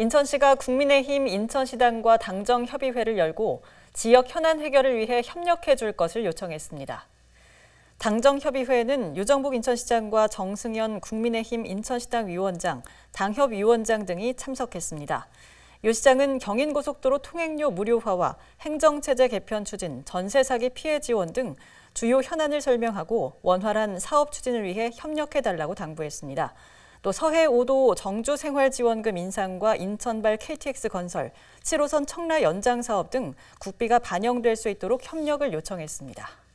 인천시가 국민의힘 인천시당과 당정협의회를 열고 지역 현안 해결을 위해 협력해 줄 것을 요청했습니다. 당정협의회는 유정복 인천시장과 정승현 국민의힘 인천시당 위원장, 당협위원장 등이 참석했습니다. 유 시장은 경인고속도로 통행료 무료화와 행정체제 개편 추진, 전세사기 피해 지원 등 주요 현안을 설명하고 원활한 사업 추진을 위해 협력해달라고 당부했습니다. 또 서해 5도 정주 생활지원금 인상과 인천발 KTX 건설, 7호선 청라 연장 사업 등 국비가 반영될 수 있도록 협력을 요청했습니다.